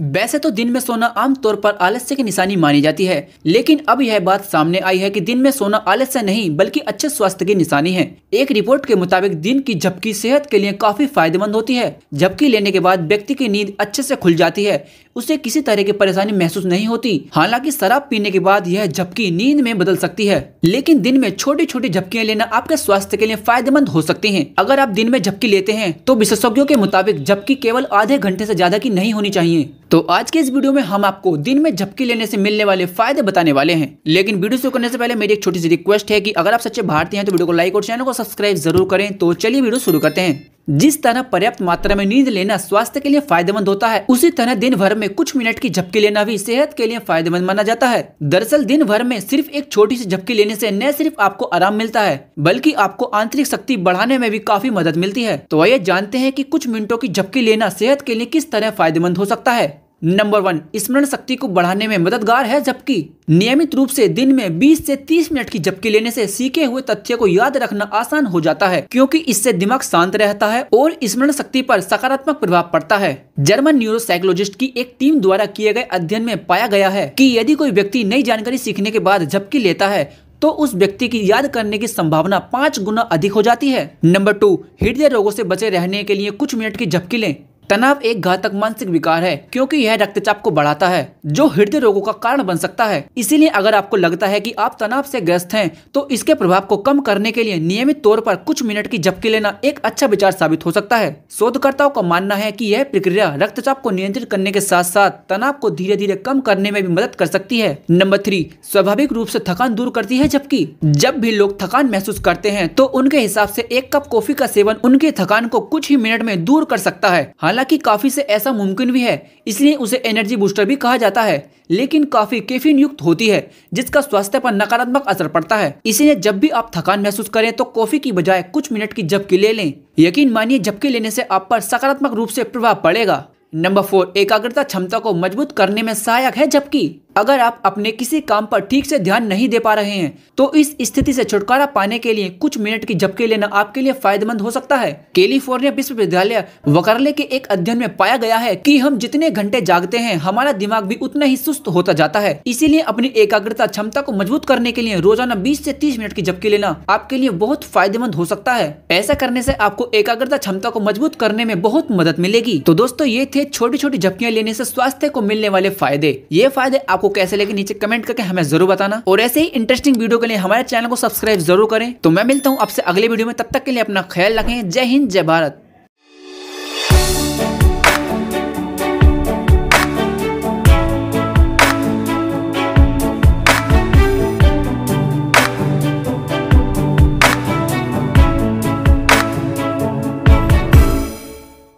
वैसे तो दिन में सोना आमतौर पर आलस्य की निशानी मानी जाती है लेकिन अब यह बात सामने आई है कि दिन में सोना आलस्य नहीं बल्कि अच्छे स्वास्थ्य की निशानी है एक रिपोर्ट के मुताबिक दिन की झपकी सेहत के लिए काफी फायदेमंद होती है झपकी लेने के बाद व्यक्ति की नींद अच्छे से खुल जाती है उसे किसी तरह की परेशानी महसूस नहीं होती हालांकि शराब पीने के बाद यह झपकी नींद में बदल सकती है लेकिन दिन में छोटी छोटी झपकियाँ लेना आपके स्वास्थ्य के लिए फायदेमंद हो सकती है अगर आप दिन में झपकी लेते हैं तो विशेषज्ञों के मुताबिक झपकी केवल आधे घंटे ऐसी ज्यादा की नहीं होनी चाहिए तो आज के इस वीडियो में हम आपको दिन में झपकी लेने से मिलने वाले फायदे बताने वाले हैं लेकिन वीडियो शुरू करने से पहले मेरी एक छोटी सी रिक्वेस्ट है कि अगर आप सच्चे भारतीय हैं तो वीडियो को लाइक और चैनल को सब्सक्राइब जरूर करें तो चलिए वीडियो शुरू करते हैं जिस तरह पर्याप्त मात्रा में नींद लेना स्वास्थ्य के लिए फायदेमंद होता है उसी तरह दिन भर में कुछ मिनट की झपकी लेना भी सेहत के लिए फायदेमंद माना जाता है दरअसल दिन भर में सिर्फ एक छोटी सी झपकी लेने से न सिर्फ आपको आराम मिलता है बल्कि आपको आंतरिक शक्ति बढ़ाने में भी काफी मदद मिलती है तो आइए जानते हैं की कुछ मिनटों की झपकी लेना सेहत के लिए किस तरह फायदेमंद हो सकता है नंबर वन स्मरण शक्ति को बढ़ाने में मददगार है जबकि नियमित रूप से दिन में 20 से 30 मिनट की जबकि लेने से सीखे हुए तथ्य को याद रखना आसान हो जाता है क्योंकि इससे दिमाग शांत रहता है और स्मरण शक्ति पर सकारात्मक प्रभाव पड़ता है जर्मन न्यूरोसाइकोलॉजिस्ट की एक टीम द्वारा किए गए अध्ययन में पाया गया है की यदि कोई व्यक्ति नई जानकारी सीखने के बाद झपकी लेता है तो उस व्यक्ति की याद करने की संभावना पाँच गुना अधिक हो जाती है नंबर टू हृदय रोगों से बचे रहने के लिए कुछ मिनट की झपकी लें तनाव एक घातक मानसिक विकार है क्योंकि यह रक्तचाप को बढ़ाता है जो हृदय रोगों का कारण बन सकता है इसीलिए अगर आपको लगता है कि आप तनाव से ग्रस्त हैं तो इसके प्रभाव को कम करने के लिए नियमित तौर पर कुछ मिनट की झपकी लेना एक अच्छा विचार साबित हो सकता है शोधकर्ताओं का मानना है की यह प्रक्रिया रक्तचाप को नियंत्रित करने के साथ साथ तनाव को धीरे धीरे कम करने में भी मदद कर सकती है नंबर थ्री स्वाभाविक रूप ऐसी थकान दूर करती है झपकी जब भी लोग थकान महसूस करते हैं तो उनके हिसाब ऐसी एक कप कॉफी का सेवन उनके थकान को कुछ ही मिनट में दूर कर सकता है हालांकि काफ़ी से ऐसा मुमकिन भी है इसलिए उसे एनर्जी बूस्टर भी कहा जाता है लेकिन काफ़ी कैफीन युक्त होती है जिसका स्वास्थ्य पर नकारात्मक असर पड़ता है इसलिए जब भी आप थकान महसूस करें तो कॉफ़ी की बजाय कुछ मिनट की झपकी ले लें यकीन मानिए झपकी लेने से आप पर सकारात्मक रूप से प्रभाव पड़ेगा नंबर फोर एकाग्रता क्षमता को मजबूत करने में सहायक है जबकि अगर आप अपने किसी काम पर ठीक से ध्यान नहीं दे पा रहे हैं तो इस स्थिति से छुटकारा पाने के लिए कुछ मिनट की झपके लेना आपके लिए फायदेमंद हो सकता है कैलिफोर्निया विश्वविद्यालय वकारले के एक अध्ययन में पाया गया है कि हम जितने घंटे जागते हैं हमारा दिमाग भी उतना ही सुस्त होता जाता है इसीलिए अपनी एकाग्रता क्षमता को मजबूत करने के लिए रोजाना बीस ऐसी तीस मिनट की झपके लेना आपके लिए बहुत फायदेमंद हो सकता है ऐसा करने ऐसी आपको एकाग्रता क्षमता को मजबूत करने में बहुत मदद मिलेगी तो दोस्तों ये थे छोटी छोटी झपकियाँ लेने ऐसी स्वास्थ्य को मिलने वाले फायदे ये फायदे आपको आपको कैसे लगे नीचे कमेंट करके हमें जरूर बताना और ऐसे ही इंटरेस्टिंग वीडियो के लिए हमारे चैनल को सब्सक्राइब जरूर करें तो मैं मिलता हूँ आपसे अगले वीडियो में तब तक के लिए अपना ख्याल रखें जय हिंद जय भारत